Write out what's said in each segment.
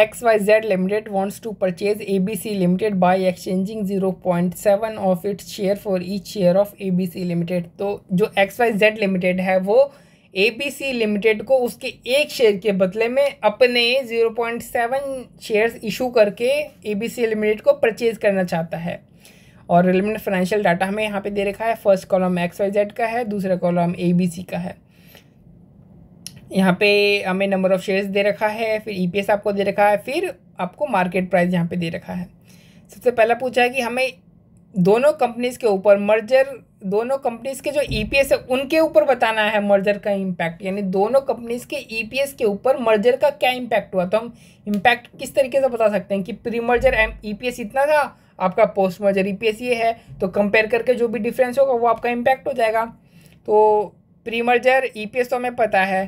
x Y Z limited wants to purchase A B C limited by exchanging zero point seven of its share for each share of A B C limited तो जो x Y Z limited है वो ए B C limited को उसके एक share के बदले में अपने zero point seven share issue करके ए बी सी लिमिटेड को परचेज़ करना चाहता है और रिलेवेंट फाइनेंशियल डाटा हमें यहाँ पे दे रखा है first column X Y Z का है दूसरा कॉलम ए बी सी का है यहाँ पे हमें नंबर ऑफ़ शेयर्स दे रखा है फिर ई e आपको दे रखा है फिर आपको मार्केट प्राइस यहाँ पे दे रखा है सबसे पहला पूछा है कि हमें दोनों कंपनीज़ के ऊपर मर्जर दोनों कंपनीज़ के जो ईपीएस e है उनके ऊपर बताना है मर्जर का इम्पैक्ट यानी दोनों कंपनीज़ के ई e के ऊपर मर्जर का क्या इम्पैक्ट हुआ तो हम इम्पैक्ट किस तरीके से बता सकते हैं कि प्री मर्जर एम ई इतना था आपका पोस्ट मर्जर ई ये है तो कंपेयर करके जो भी डिफरेंस होगा वो आपका इम्पैक्ट हो जाएगा तो प्री मर्जर ई तो हमें पता है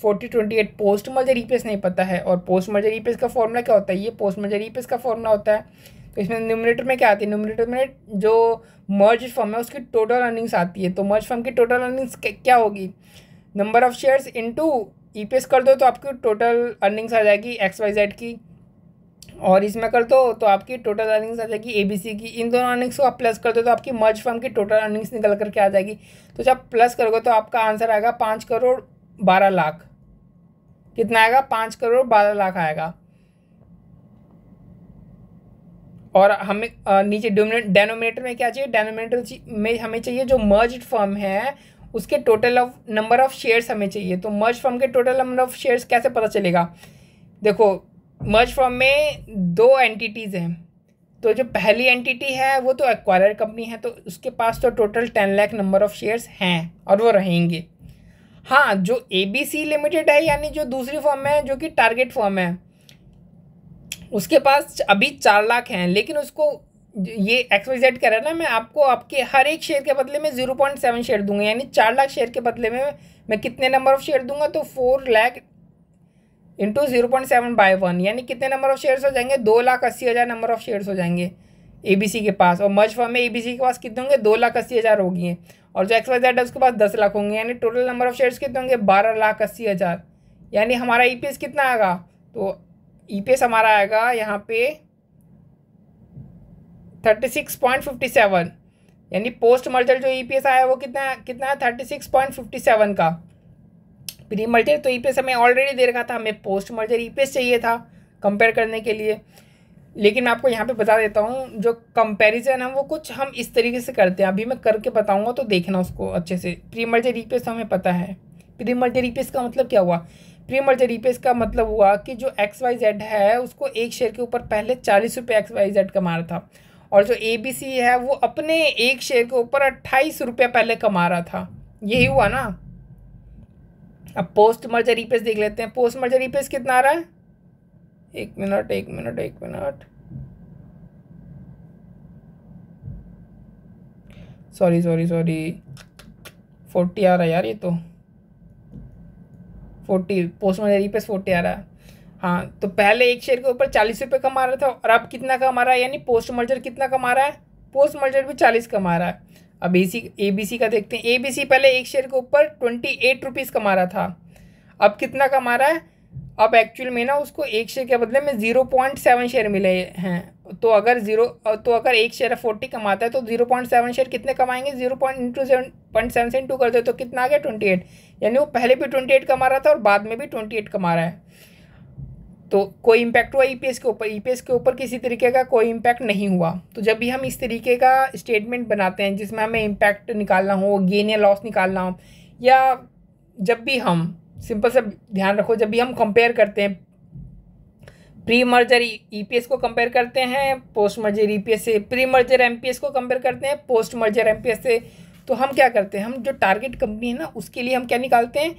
forty twenty eight post merger replace नहीं पता है और पोस्ट मर्जर रीप्लेस का फॉर्मूला क्या होता है ये पोस्ट मर्जर रीप्लेस का फॉर्मूला होता है तो इसमें न्यूमिनेटर में क्या आती है न्यूमिनेटर में जो मर्ज फर्म है उसकी टोटल अर्निंग्स आती है तो मर्ज फर्म की टोटल अर्निंग्स क्या होगी number of shares P S कर दो तो आपकी टोटल अर्निंग्स आ जाएगी एक्स वाई जेड की और इसमें कर दो तो आपकी टोटल अर्निंग्स आ जाएगी सी की इन दोनों अर्निंग्स को आप प्लस कर दो तो आपकी मर्ज फर्म की टोटल अर्निंग्स निकल करके आ जाएगी तो जब प्लस करोगे तो आपका आंसर आएगा पाँच करोड़ बारह लाख कितना आएगा पाँच करोड़ बारह लाख आएगा और हमें नीचे डेनोमिनेटर में क्या चाहिए डेनोमिनेटर में हमें चाहिए जो मर्ज फर्म है उसके total of number of shares हमें चाहिए तो मर्ज फर्म के टोटल नंबर ऑफ शेयर्स कैसे पता चलेगा देखो मर्ज फर्म में दो एंटिटीज़ हैं तो जो पहली एंटिटी है वो तो एक्वायर कंपनी है तो उसके पास तो total ten lakh number of shares हैं और वो रहेंगे हाँ जो ए बी सी लिमिटेड है यानी जो दूसरी फॉर्म है जो कि टारगेट फॉर्म है उसके पास अभी चार लाख हैं लेकिन उसको ये एक्सपेजेड कह रहा है ना मैं आपको आपके हर एक शेयर के बदले में जीरो पॉइंट सेवन शेयर दूंगा यानी चार लाख शेयर के बदले में मैं कितने नंबर ऑफ शेयर दूंगा तो four lakh into zero point seven by one यानी कितने नंबर ऑफ शेयर्स हो जाएंगे दो लाख अस्सी हज़ार नंबर ऑफ शेयर्स हो जाएंगे ए बी सी के पास और मर्ज फॉर्म में ए बी सी के पास कितने होंगे दो लाख अस्सी हज़ार होगी और जो एक्स वाई जेड है उसके पास दस लाख होंगे यानी टोटल नंबर ऑफ शेयर्स कितने होंगे बारह लाख अस्सी हज़ार यानी हमारा ई e कितना आएगा तो ई e हमारा आएगा यहाँ पे thirty six point fifty seven यानी पोस्ट मर्जर जो ई e आया है वो कितना कितना है thirty six point fifty seven का प्री मर्जर तो ई हमें ऑलरेडी दे रखा था हमें पोस्ट मर्जर ई चाहिए था कंपेयर करने के लिए लेकिन मैं आपको यहाँ पे बता देता हूँ जो कंपैरिजन है वो कुछ हम इस तरीके से करते हैं अभी मैं करके बताऊँगा तो देखना उसको अच्छे से प्री मर्जर रिपेस हमें पता है प्री मर्जर रिपेस का मतलब क्या हुआ प्री मर्जर रिपेस का मतलब हुआ कि जो एक्स वाई जेड है उसको एक शेयर के ऊपर पहले चालीस रुपये एक्स वाई जेड कमा रहा था और जो ए बी सी है वो अपने एक शेयर के ऊपर अट्ठाईस रुपये पहले कमा रहा था यही हुआ ना अब पोस्ट मर्जर रिपेस देख लेते हैं पोस्ट मर्जर रिपेस कितना आ रहा है एक मिनट एक मिनट एक minute sorry sorry sorry forty आ रहा है यार ये तो फोर्टी पोस्ट में पे फोर्टी आ रहा है हाँ तो पहले एक शेयर के ऊपर चालीस रुपये कमा रहा था और अब कितना कमा रहा है यानी पोस्ट मर्जर कितना कमा रहा है पोस्ट मर्जर भी चालीस कमा रहा है अब ए सी ए बी सी का देखते हैं ए बी सी पहले एक शेयर के ऊपर ट्वेंटी एट रुपीज़ कमा रहा था अब कितना कमा रहा है अब एक्चुअल में ना उसको एक शेयर के बदले में ज़ीरो पॉइंट सेवन शेयर मिले हैं तो अगर ज़ीरो तो अगर एक शेयर फोर्टी कमाता है तो ज़ीरो पॉइंट सेवन शेयर कितने कमाएंगे zero point into seven point seven से इंटू कर दे तो कितना आ गया ट्वेंटी एट यानी वो पहले भी ट्वेंटी एट कमा रहा था और बाद में भी ट्वेंटी एट कमा रहा है तो कोई इम्पैक्ट हुआ एस e के ऊपर एस e के ऊपर किसी तरीके का कोई इम्पैक्ट नहीं हुआ तो जब भी हम इस तरीके का स्टेटमेंट बनाते हैं जिसमें हमें इम्पैक्ट निकालना हो गेन या लॉस निकालना हो या जब भी हम सिंपल से ध्यान रखो जब भी हम कंपेयर करते हैं प्री मर्जर ईपीएस को कंपेयर करते हैं पोस्ट मर्जर ईपीएस से प्री मर्जर एमपीएस को कंपेयर करते हैं पोस्ट मर्जर एमपीएस से तो हम क्या करते हैं हम जो टारगेट कंपनी है ना उसके लिए हम क्या निकालते हैं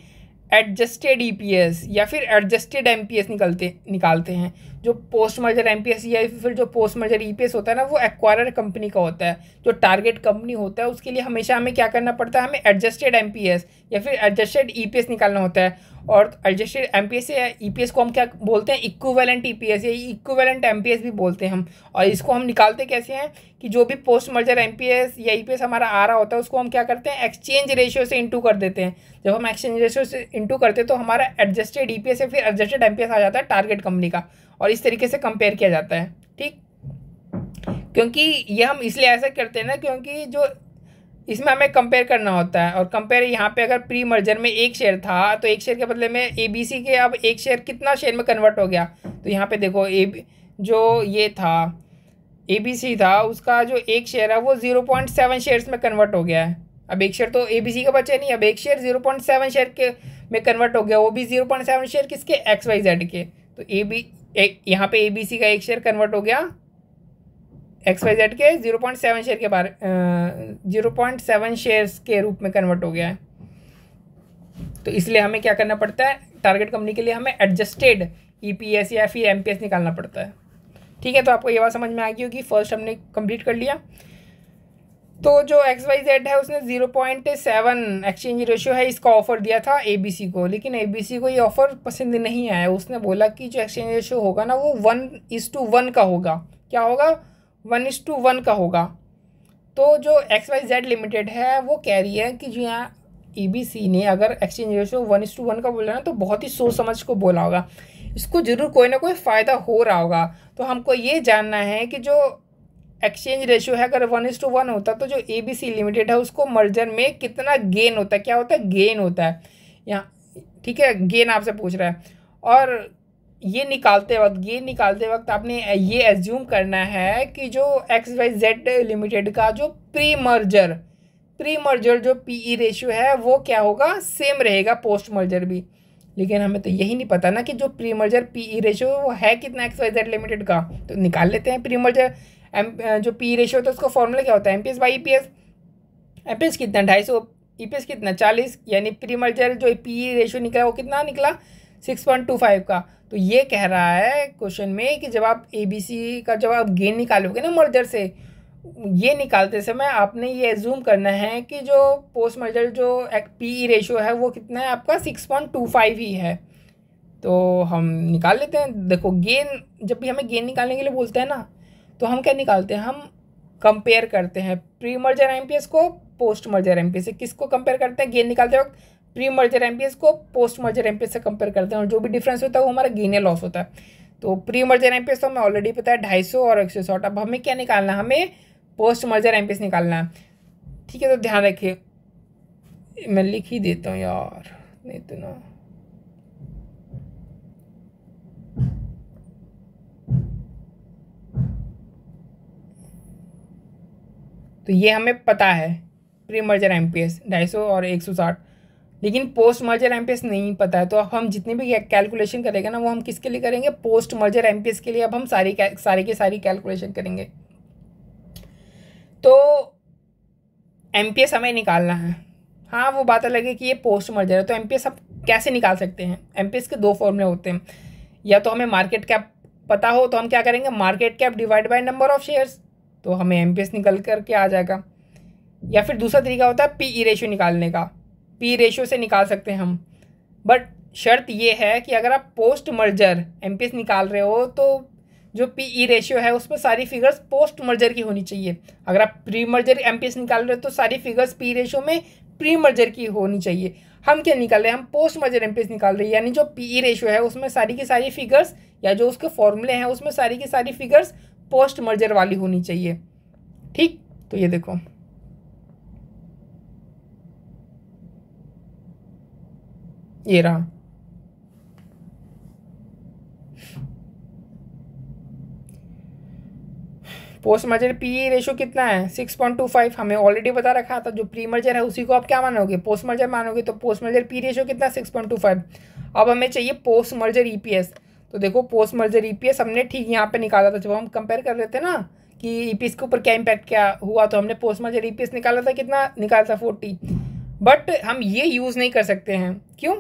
एडजस्टेड ईपीएस e या फिर एडजस्टेड एमपीएस निकलते निकालते हैं जो पोस्ट मर्जर एमपीएस या फिर जो पोस्ट मर्जर ईपीएस होता है ना वो एक्वायर कंपनी का होता है जो टारगेट कंपनी होता है उसके लिए हमेशा हमें क्या करना पड़ता है हमें एडजस्टेड एमपीएस या फिर एडजस्टेड ईपीएस e निकालना होता है और एडजस्टेड एम पी एस या ई पी एस को हम क्या बोलते हैं इक्ववेलेंट ई पी एस या इक्ववेलेंट एम पी एस भी बोलते हैं हम और इसको हम निकालते कैसे हैं कि जो भी post merger M P S या ई पी एस हमारा आ रहा होता है उसको हम क्या करते हैं एक्सचेंज रेशियो से इंटू कर देते हैं जब हम एक्सचेंज रेशियो से इंटू करते हैं तो हमारा एडजस्टेड ई पी एस या फिर एडजस्टेड एम पी एस आ जाता है टारगेट कंपनी का और इस तरीके से कंपेयर किया जाता है ठीक क्योंकि ये हम इसलिए ऐसा करते हैं ना क्योंकि जो इसमें हमें कंपेयर करना होता है और कंपेयर यहाँ पे अगर प्री मर्जर में एक शेयर था तो एक शेयर के बदले में ए बी सी के अब एक शेयर कितना शेयर में कन्वर्ट हो गया तो यहाँ पे देखो ए जो ये था ए बी सी था उसका जो एक शेयर है वो ज़ीरो पॉइंट सेवन शेयर्स में कन्वर्ट हो गया है अब एक शेयर तो ए बी सी का बचे नहीं अब एक share zero point seven share के में कन्वर्ट हो गया वो भी ज़ीरो पॉइंट सेवन शेयर किसके एक्स वाई जेड के तो ए बी यहाँ पर ए बी सी का एक शेयर कन्वर्ट हो गया एक्स वाई जेड के जीरो पॉइंट सेवन शेयर के बारे जीरो पॉइंट सेवन शेयर के रूप में कन्वर्ट हो गया है तो इसलिए हमें क्या करना पड़ता है टारगेट कंपनी के लिए हमें एडजस्टेड ईपीएस e या फिर एमपीएस निकालना पड़ता है ठीक है तो आपको ये बात समझ में आ गई होगी फर्स्ट हमने कंप्लीट कर लिया तो जो एक्स वाई जेड है उसने zero point seven exchange ratio है इसका ऑफ़र दिया था ए बी सी को लेकिन ए बी सी को ये ऑफ़र पसंद नहीं आया उसने बोला कि जो एक्सचेंज रेशियो होगा ना वो वन इज़ टू वन का होगा क्या होगा वन इज टू वन का होगा तो जो एक्स वाई जेड लिमिटेड है वो कह रही है कि जो यहाँ ई बी सी ने अगर एक्सचेंज रेशो तो वन इज टू वन का बोला ना तो बहुत ही सोच समझ को बोला होगा इसको ज़रूर कोई ना कोई फ़ायदा हो रहा होगा तो हमको ये जानना है कि जो एक्सचेंज रेशियो है अगर वन इज टू वन होता तो जो ए बी सी लिमिटेड है उसको मर्जर में कितना गेन होता है क्या होता है गेन होता है यहाँ ठीक है गेन आपसे पूछ रहा है और ये निकालते वक्त ये निकालते वक्त आपने ये एज्यूम करना है कि जो एक्स वाई जेड लिमिटेड का जो प्री मर्जर प्री मर्जर जो पी ई रेशियो है वो क्या होगा सेम रहेगा पोस्ट मर्जर भी लेकिन हमें तो यही नहीं पता ना कि जो pre merger P E ratio वो है कितना एक्स वाई जेड लिमिटेड का तो निकाल लेते हैं प्री मर्जर एम जो पी ई रेशियो होता है तो उसका फॉर्मूला क्या होता है M P S by E P S M P S कितना ढाई सौ ई पी एस कितना चालीस यानी प्री मर्जर जो पी ई रेशियो निकला वो कितना निकला सिक्स पॉइंट टू फाइव का तो ये कह रहा है क्वेश्चन में कि जब आप ए बी सी का जब आप गेन निकालोगे ना मर्जर से ये निकालते समय आपने ये एज्यूम करना है कि जो पोस्ट मर्जर जो एक पी ई रेशो है वो कितना है आपका सिक्स पॉइंट टू फाइव ही है तो हम निकाल लेते हैं देखो गेन जब भी हमें गेन निकालने के लिए बोलते हैं ना तो हम क्या निकालते हैं हम कंपेयर करते हैं प्री मर्जर एम को पोस्ट मर्जर एम से किसको कंपेयर करते हैं गेन निकालते वक्त प्री मर्जर एम को पोस्ट मर्जर एम से कंपेयर करते हैं और जो भी डिफरेंस होता है वो हमारा गेन या लॉस होता है तो प्री मर्जर एम तो हमें ऑलरेडी पता है ढाई सौ और एक सौ अब हमें क्या निकालना है हमें पोस्ट मर्जर एम निकालना है ठीक है तो ध्यान रखिए मैं लिख ही देता हूँ यार नहीं तो ना तो ये हमें पता है pre merger M P S ढाई सौ और एक सौ साठ लेकिन पोस्ट मर्जर एम नहीं पता है तो अब हम जितने भी कैलकुलेशन करेंगे ना वो हम किसके लिए करेंगे पोस्ट मर्जर एम के लिए अब हम सारी सारी के सारी कैलकुलेशन करेंगे तो एम हमें निकालना है हाँ वो बात अलग है कि ये पोस्ट मर्जर है तो एम हम कैसे निकाल सकते हैं एम के दो फॉर्मूले होते हैं या तो हमें मार्केट कैप पता हो तो हम क्या करेंगे market cap divide by number of shares तो हमें एम निकल करके आ जाएगा या फिर दूसरा तरीका होता है पी ई रेशियो निकालने का पी रेशियो से निकाल सकते हैं हम बट शर्त ये है कि अगर आप पोस्ट मर्जर एम निकाल रहे हो तो जो पी ई रेशियो है उसमें सारी फिगर्स पोस्ट मर्जर की होनी चाहिए अगर आप प्री मर्जर एम निकाल रहे हो तो सारी फिगर्स पी रेशियो में प्री मर्जर की होनी चाहिए हम क्या निकाल रहे हैं हम पोस्ट मर्जर एम निकाल रहे हैं यानी जो पी ई रेशियो है उसमें सारी की सारी फिगर्स या जो उसके फॉर्मूले हैं उसमें सारी की सारी फिगर्स पोस्ट मर्जर वाली होनी चाहिए ठीक तो ये देखो ये रहा पोस्ट मर्जर पी रेशो कितना है सिक्स पॉइंट टू फाइव हमें ऑलरेडी बता रखा था जो प्री मर्जर है उसी को आप क्या मानोगे पोस्ट मर्जर मानोगे तो पोस्ट मर्जर पी रेशो कितना सिक्स पॉइंट टू फाइव अब हमें चाहिए पोस्ट मर्जर ईपीएस तो देखो पोस्ट मर्जर ईपीएस हमने ठीक यहाँ पे निकाला था जब हम कंपेयर कर रहे थे ना कि ईपीएस e के ऊपर क्या इम्पैक्ट क्या हुआ तो हमने पोस्ट मर्जर ईपीएस निकाला था कितना निकाला था फोर्टी बट हम ये यूज़ नहीं कर सकते हैं क्यों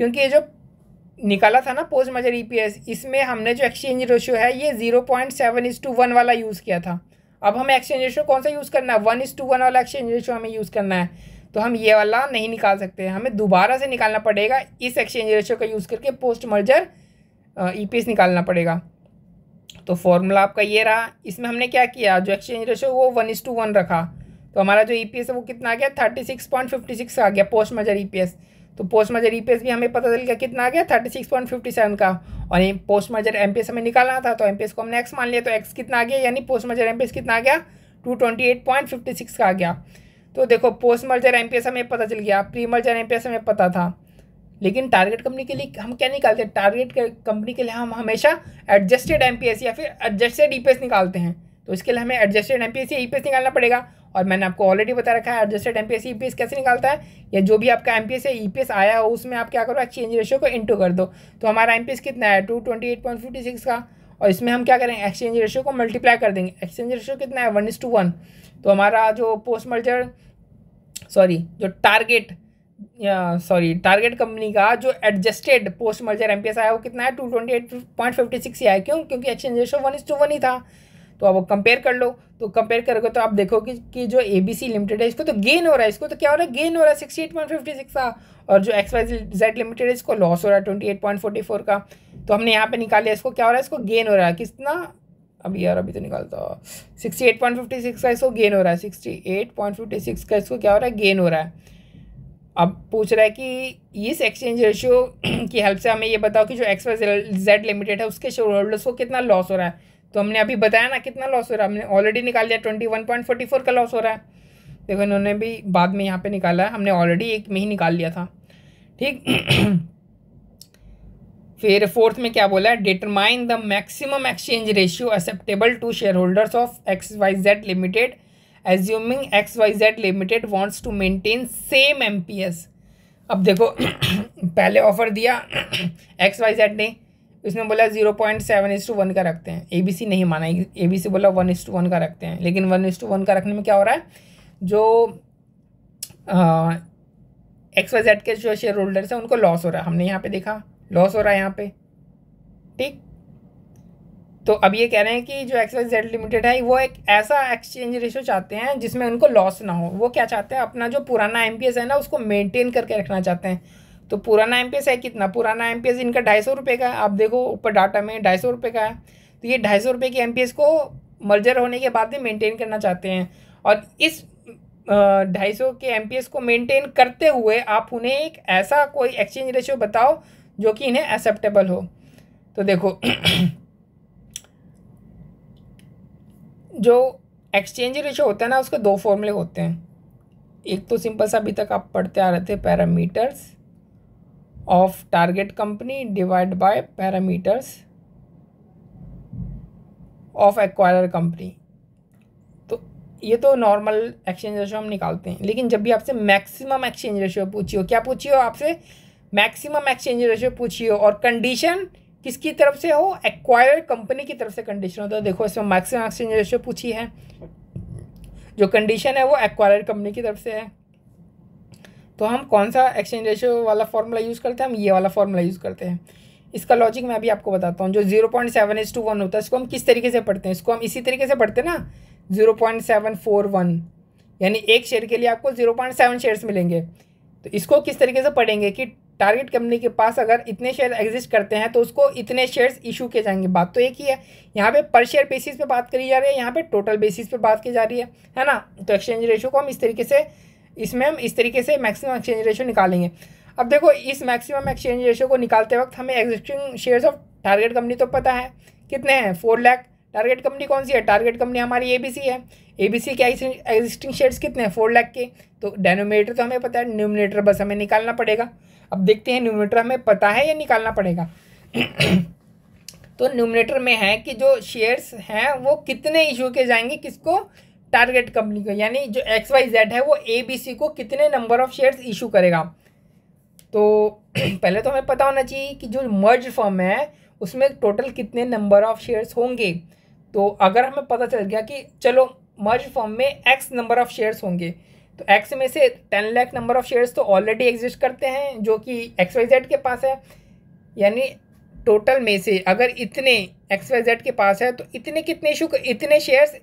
क्योंकि ये जो निकाला था ना पोस्ट मजर ई e इसमें हमने जो एक्सचेंज रेशियो है ये zero point seven is to one वाला यूज़ किया था अब हमें एक्सचेंज रेशियो कौन सा यूज़ करना है वन इज टू वन वाला एक्सचेंज रेशियो हमें यूज़ करना है तो हम ये वाला नहीं निकाल सकते हमें दोबारा से निकालना पड़ेगा इस एक्सचेंज रेशियो का यूज़ करके post merger E P S निकालना पड़ेगा तो फॉर्मूला आपका ये रहा इसमें हमने क्या किया जो एक्सचेंज रेशियो वो वन इज टू वन रखा तो हमारा जो ई पी एस है वो कितना आ गया thirty six point fifty six आ गया post merger E P S तो पोस्ट मर्जर ई भी हमें पता चल गया कितना आ गया thirty six point fifty seven का और ये पोस्ट मर्जर एम हमें निकालना था तो एम को हमने एक्स मान लिया तो एक्स कितना आ गया यानी पोस्ट मर्जर एम कितना आ गया two twenty eight point fifty six का आ गया तो देखो पोस्ट मर्जर एम हमें पता चल गया प्री मर्जर एम हमें पता था लेकिन टारगेट कंपनी के लिए हम क्या निकालते हैं टारगेट कंपनी के लिए हम हमेशा एडजस्टेड एम या फिर एडजस्टेड ई निकालते हैं तो इसके लिए हमें एडजस्टेड एम पी निकालना पड़ेगा और मैंने आपको ऑलरेडी बता रखा है एडजस्टेड एम पी कैसे निकालता है या जो भी आपका एम पी ई पी आया हो उसमें आप क्या करो एक्सचेंज रेशियो को इंटू कर दो तो हमारा एम कितना है टू का और इसमें हम क्या करेंगे एक्सचेंज रेशियो को मल्टीप्लाई कर देंगे एक्सचेंज रेशियो कितना है वन इज टू वन तो हमारा जो पोस्ट मर्जर सॉरी जो टारगेट सॉरी टारगेट कंपनी का जो एडजस्टेड पोस्ट मर्जर एम आया वो कितना है two twenty eight point fifty six ही आया क्यों क्योंकि exchange ratio one is to one ही था तो अब कंपेयर कर लो तो कंपेयर करोगे तो आप देखोगे कि, कि जो ए बी सी लिमिटेड है इसको तो गेन हो रहा है इसको तो क्या हो रहा है गेन हो रहा है sixty eight point fifty six का और जो एक्स वाई जेड लिमिटेड है इसको लॉस हो रहा है twenty eight point forty four का तो हमने यहाँ पे निकाला इसको क्या हो रहा है इसको गेन हो रहा है कितना अभी यार अभी तो निकालता sixty eight point fifty six का इसको गेन हो रहा है sixty eight point fifty six का इसको क्या हो रहा है गेन हो रहा है अब पूछ रहा है कि इस एक्सचेंज रेशियो की हेल्प से हमें ये बताओ कि जो एक्स वाई जेड लिमिटेड है उसके शेयर होल्डर्स को कितना लॉस हो रहा है तो हमने अभी बताया ना कितना लॉस हो रहा है हमने ऑलरेडी निकाल दिया twenty one point forty four का लॉस हो रहा है देखो इन्होंने भी बाद में यहाँ पे निकाला है हमने ऑलरेडी एक में ही निकाल लिया था ठीक फिर फोर्थ में क्या बोला है determine the maximum exchange ratio acceptable to shareholders of X Y Z limited assuming X Y Z limited wants to maintain same M P S अब देखो पहले ऑफर दिया एक्स वाई जेड ने इसमें बोला zero point seven is to one का रखते हैं ए बी सी नहीं माना ए बी सी बोला वन एस टू वन का रखते हैं लेकिन वन इस टू वन का रखने में क्या हो रहा है जो एक्स वाई जेड के जो शेयर होल्डर्स हैं उनको लॉस हो रहा है हमने यहाँ पे देखा लॉस हो रहा है यहाँ पे ठीक तो अब ये कह रहे हैं कि जो एक्स वाई जेड लिमिटेड है वो एक ऐसा एक्सचेंज रेशो चाहते हैं जिसमें उनको लॉस ना हो वो क्या चाहते हैं अपना जो पुराना एम है ना उसको मेनटेन करके रखना चाहते हैं तो पुराना एम है कितना पुराना एम इनका ढाई सौ रुपये का है आप देखो ऊपर डाटा में ढाई सौ रुपये का है तो ये ढाई सौ रुपये के एम को मर्जर होने के बाद भी मेनटेन करना चाहते हैं और इस ढाई सौ के एम को मेंटेन करते हुए आप उन्हें एक ऐसा कोई एक्सचेंज रेशियो बताओ जो कि इन्हें एक्सेप्टेबल हो तो देखो जो एक्सचेंज रेशियो होता है ना उसके दो फॉर्मूले होते हैं एक तो सिंपल सा अभी तक आप पढ़ते आ रहे थे parameters of target company divide by parameters of acquire company तो ये तो नॉर्मल एक्सचेंज रेशो हम निकालते हैं लेकिन जब भी आपसे मैक्सिमम एक्सचेंज रेशो हो क्या हो आपसे मैक्सिमम एक्सचेंज रेशो हो और कंडीशन किसकी तरफ से हो एक्वायर कंपनी की तरफ से कंडीशन होता है देखो इसमें मैक्सिमम एक्सचेंज रेशो पूछी है जो कंडीशन है वो एक्वायर कंपनी की तरफ से है तो हम कौन सा एक्सचेंज रेशियो वाला फार्मूला यूज़ करते हैं हम ये वाला फार्मूला यूज़ करते हैं इसका लॉजिक मैं अभी आपको बताता हूँ जो zero point seven as to one होता है इसको हम किस तरीके से पढ़ते हैं इसको हम इसी तरीके से पढ़ते हैं ना zero point seven four one यानी एक शेयर के लिए आपको जीरो पॉइंट सेवन शेयर्स मिलेंगे तो इसको किस तरीके से पढ़ेंगे कि टारगेट कंपनी के पास अगर इतने शेयर एग्जिस्ट करते हैं तो उसको इतने शेयर्स इशू किए जाएंगे बात तो एक ही है यहाँ पे पर शेयर बेसिस पे बात करी जा रही है यहाँ पे टोटल बेसिस पे बात की जा रही है है ना तो एक्सचेंज रेशियो को हम इस तरीके से इसमें हम इस तरीके से मैक्सिमम एक्सचेंज रेशो निकालेंगे अब देखो इस मैक्सिमम एक्सचेंज रेशो को निकालते वक्त हमें existing shares of target company तो पता है कितने हैं फोर लैख टारगेट कंपनी कौन सी है टारगेट कंपनी हमारी सी है सी के एग्जिस्टिंग शेयर्स कितने हैं फोर लैख के तो डेनोमेटर तो हमें पता है न्यूमिनेटर बस हमें निकालना पड़ेगा अब देखते हैं न्यूमिनेटर हमें पता है या निकालना पड़ेगा तो न्यूमिनेटर में है कि जो शेयर्स हैं वो कितने इशू के जाएंगे किसको टारगेट कंपनी को यानी जो एक्स वाई जेड है वो ए बी सी को कितने नंबर ऑफ शेयर्स इशू करेगा तो पहले तो हमें पता होना चाहिए कि जो मर्ज फर्म है उसमें टोटल कितने नंबर ऑफ शेयर्स होंगे तो अगर हमें पता चल गया कि चलो मर्ज फॉर्म में एक्स नंबर ऑफ शेयर्स होंगे तो एक्स में से ten lakh number of shares तो ऑलरेडी एग्जिस्ट करते हैं जो कि एक्स वाई जेड के पास है यानी टोटल में से अगर इतने एक्स वाई जेड के पास है तो इतने कितने इशू इतने शेयर्स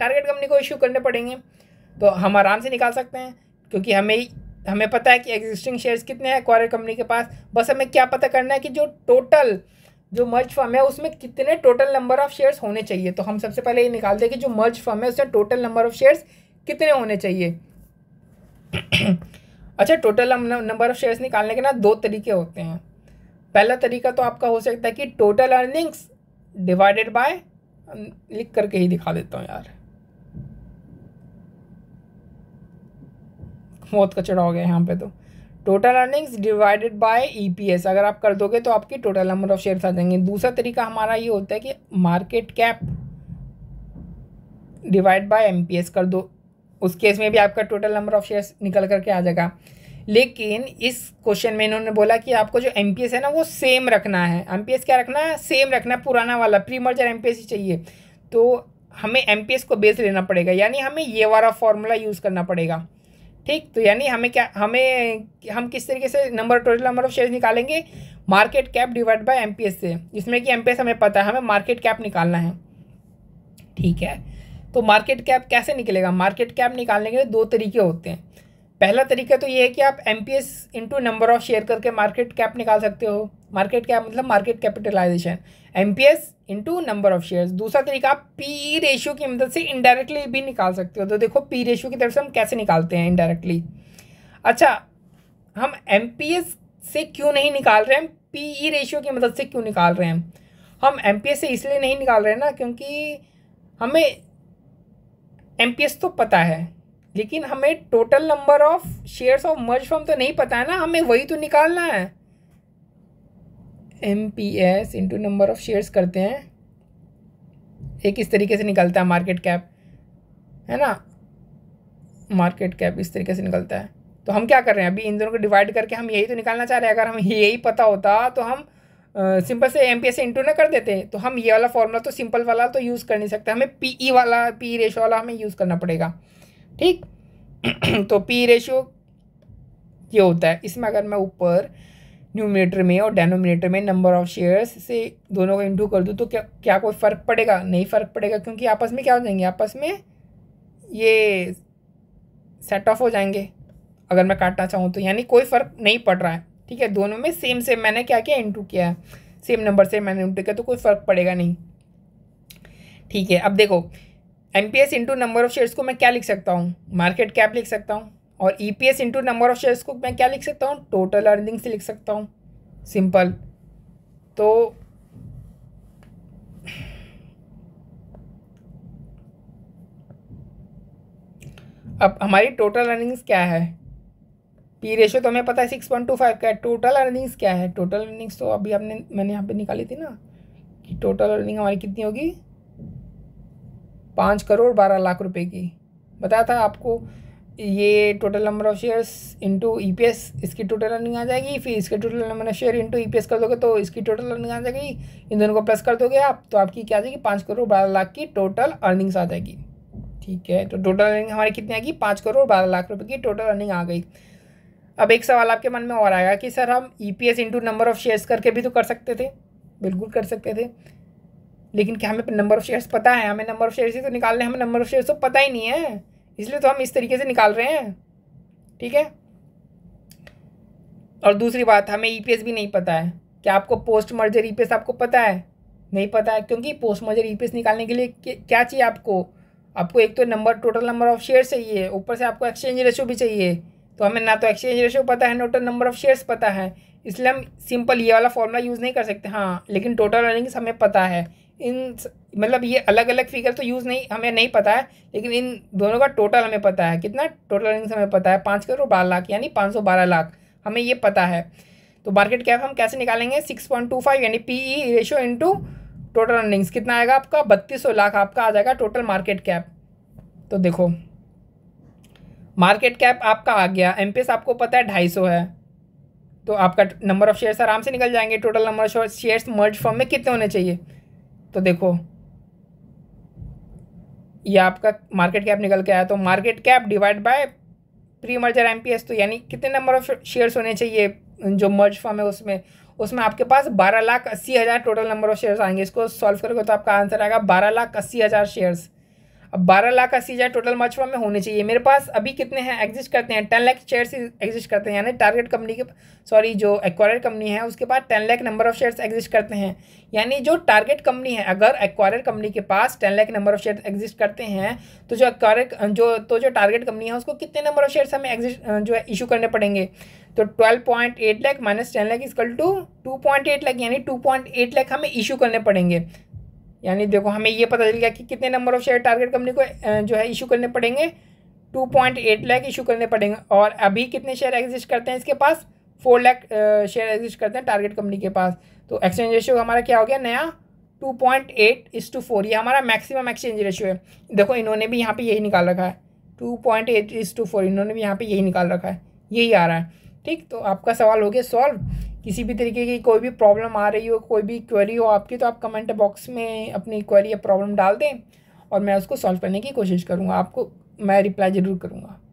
टारगेट कंपनी को इशू करने पड़ेंगे तो हम आराम से निकाल सकते हैं क्योंकि हमें हमें पता है कि एग्जिस्टिंग शेयर्स कितने हैं एक्वायर कंपनी के पास बस हमें क्या पता करना है कि जो टोटल जो मर्ज फर्म है उसमें कितने टोटल नंबर ऑफ शेयर्स होने चाहिए तो हम सबसे पहले ये निकाल दें कि जो मर्ज फर्म है उसमें टोटल नंबर ऑफ शेयर्स कितने होने चाहिए अच्छा टोटल नंबर ऑफ शेयर्स निकालने के ना दो तरीके होते हैं पहला तरीका तो आपका हो सकता है कि टोटल अर्निंग्स डिवाइडेड बाय लिख करके ही दिखा देता हूँ यार बहुत कचड़ा हो गया यहाँ पे तो total earnings divided by EPS अगर आप कर दोगे तो आपकी टोटल नंबर ऑफ शेयर्स आ जाएंगे दूसरा तरीका हमारा ये होता है कि market cap divide by MPS कर दो उस केस में भी आपका टोटल नंबर ऑफ शेयर्स निकल करके आ जाएगा लेकिन इस क्वेश्चन में इन्होंने बोला कि आपको जो एम है ना वो सेम रखना है एम क्या रखना है सेम रखना है पुराना वाला प्री मर्जर एम ही चाहिए तो हमें एम को बेस लेना पड़ेगा यानी हमें ये वाला फॉर्मूला यूज़ करना पड़ेगा ठीक तो यानी हमें क्या हमें हम किस तरीके से number total number of share निकालेंगे market cap divide by M से जिसमें कि एम हमें पता है हमें मार्केट कैप निकालना है ठीक है तो मार्केट कैप कैसे निकलेगा मार्केट कैप निकालने के लिए दो तरीके होते हैं पहला तरीका तो ये है कि आप M P S into number of share करके मार्केट कैप निकाल सकते हो मार्केट कैप मतलब market capitalization M P S into number of shares दूसरा तरीका आप पी रेशियो की मदद से इनडायरेक्टली भी निकाल सकते हो तो देखो पी रेशियो की तरफ से हम कैसे निकालते हैं इनडायरेक्टली अच्छा हम एम से क्यों नहीं निकाल रहे हैं पी ई रेशियो की मदद से क्यों निकाल रहे हैं हम एम से इसलिए नहीं निकाल रहे हैं ना क्योंकि हमें एम तो पता है लेकिन हमें total number of shares of merge form तो नहीं पता है ना हमें वही तो निकालना है M P S into number of shares करते हैं एक इस तरीके से निकलता है मार्केट कैप है ना मार्केट कैप इस तरीके से निकलता है तो हम क्या कर रहे हैं अभी इन दोनों को डिवाइड करके हम यही तो निकालना चाह रहे हैं अगर हम यही पता होता तो हम सिंपल से एम पी एस इंटू ना कर देते तो हम ये वाला फॉर्मूला तो सिंपल वाला तो यूज़ कर नहीं सकते हमें पी ई e वाला पी रेशो e वाला हमें यूज़ करना पड़ेगा ठीक तो पी रेशो e ये होता है इसमें अगर मैं ऊपर न्यूमिनेटर में और डेनोमिनेटर में नंबर ऑफ शेयर्स से दोनों को इंटू कर दूँ तो क्या क्या कोई फ़र्क पड़ेगा नहीं फ़र्क पड़ेगा क्योंकि आपस में क्या हो जाएंगे आपस में ये सेट ऑफ हो जाएंगे अगर मैं काटना चाहूँ तो यानी कोई फ़र्क नहीं पड़ रहा है ठीक है दोनों में सेम सेम मैंने क्या किया इंटू किया है सेम नंबर से मैंने इंटू किया तो कोई फ़र्क पड़ेगा नहीं ठीक है अब देखो M P S into number of shares को मैं क्या लिख सकता हूँ मार्केट कैप लिख सकता हूँ और E P S into number of shares को मैं क्या लिख सकता हूँ टोटल अर्निंग्स लिख सकता हूँ सिंपल तो अब हमारी टोटल अर्निंग्स क्या है पी रेशो तो हमें पता है सिक्स पॉइंट टू फाइव का है टोटल अर्निंग्स क्या है टोटल अर्निंग्स तो अभी हमने मैंने यहाँ पे निकाली थी ना कि टोटल अर्निंग हमारी कितनी होगी पाँच करोड़ बारह लाख रुपए की बताया था आपको ये total number of shares into E इसकी टोटल अर्निंग आ जाएगी फिर इसके total number of share into E कर दोगे तो इसकी टोटल अर्निंग आ जाएगी इन दोनों को प्लस कर दोगे आप तो आपकी क्या आ जाएगी पाँच करोड़ बारह लाख की टोटल अर्निंग्स आ जाएगी ठीक है तो टोटल अर्निंग हमारी कितनी आएगी पाँच करोड़ बारह लाख रुपये की टोटल अर्निंग आ गई अब एक सवाल आपके मन में और आएगा कि सर हम E P S into number of shares करके भी तो कर सकते थे बिल्कुल कर सकते थे लेकिन क्या हमें नंबर ऑफ शेयर्स पता है हमें नंबर ऑफ शेयर्स ही तो निकालने हमें नंबर ऑफ शेयर्स तो पता ही नहीं है इसलिए तो हम इस तरीके से निकाल रहे हैं ठीक है और दूसरी बात हमें ईपीएस e भी नहीं पता है क्या आपको पोस्ट मर्जर ईपीएस आपको पता है नहीं पता है क्योंकि पोस्ट मर्जर ईपीएस निकालने के लिए क्या चाहिए आपको आपको एक तो number total number of shares चाहिए ऊपर से आपको एक्सचेंज रेशो भी चाहिए तो हमें ना तो एक्सचेंज रेशो पता है टोटल नंबर ऑफ शेयर्स पता है इसलिए हम सिंपल ये वाला फॉर्मूला यूज़ नहीं कर सकते हाँ लेकिन टोटल अर्निंग्स हमें पता है इन मतलब ये अलग अलग फिगर तो यूज़ नहीं हमें नहीं पता है लेकिन इन दोनों का टोटल हमें पता है कितना टोटल अर्निंग्स हमें पता है पाँच करोड़ बारह लाख यानी पाँच सौ बारह लाख हमें ये पता है तो मार्केट कैप हम कैसे निकालेंगे सिक्स पॉइंट टू फाइव यानी P E ratio into total earnings कितना आएगा आपका बत्तीस सौ लाख आपका आ जाएगा टोटल मार्केट कैप तो देखो मार्केट कैप आपका आ गया एम आपको पता है ढाई सौ है तो आपका नंबर ऑफ़ शेयर्स आराम से निकल जाएंगे total number of shares merge form में कितने होने चाहिए तो देखो ये आपका मार्केट कैप निकल के आया तो market cap divide by pre merger M तो यानी कितने नंबर ऑफ शेयर्स होने चाहिए जो मर्ज फॉर्म है उसमें उसमें आपके पास बारह लाख अस्सी हज़ार टोटल नंबर ऑफ शेयर्स आएंगे इसको सॉल्व करोगे तो आपका आंसर आएगा बारह लाख अस्सी हज़ार शेयर्स अब बारह लाख अस्सी हज़ार टोटल मार्च में होने चाहिए मेरे पास अभी कितने हैं एग्जिस्ट करते हैं टेन लाख शेयर्स एग्जिस्ट करते हैं यानी टारगेट कंपनी के सॉरी जो एक्वायर कंपनी है उसके पास ten lakh number of shares exist करते हैं यानी जो टारगेट कंपनी है अगर एक्वायर कंपनी के पास ten lakh number of share exist करते हैं तो जो एक्वायर जो तो जो टारगेट कंपनी है उसको कितने नंबर ऑफ शेयर्स हमें एग्जिस्ट जो है इशू करने पड़ेंगे तो twelve point eight lakh minus ten lakh is equal to two point eight lakh यानी टू पॉइंट एट लाख हमें इशू करने पड़ेंगे यानी देखो हमें ये पता चल गया कि कितने number of share target company को जो है इशू करने पड़ेंगे two point eight lakh issue करने पड़ेंगे और अभी कितने शेयर एग्जिस्ट करते हैं इसके पास फोर लाख शेयर एग्जिस्ट करते हैं टारगेट कंपनी के पास तो एक्सचेंज रेशियो हमारा क्या हो गया नया two point eight is to four ये हमारा मैक्सिमम एक्सचेंज रेशियो है देखो इन्होंने भी यहाँ पे यही निकाल रखा है two point eight is to four इन्होंने भी यहाँ पे यही निकाल रखा है यही आ रहा है ठीक तो आपका सवाल हो गया सॉल्व किसी भी तरीके की कोई भी प्रॉब्लम आ रही हो कोई भी क्वेरी हो आपकी तो आप कमेंट बॉक्स में अपनी क्वेरी या प्रॉब्लम डाल दें और मैं उसको सॉल्व करने की कोशिश करूँगा आपको मैं रिप्लाई ज़रूर करूँगा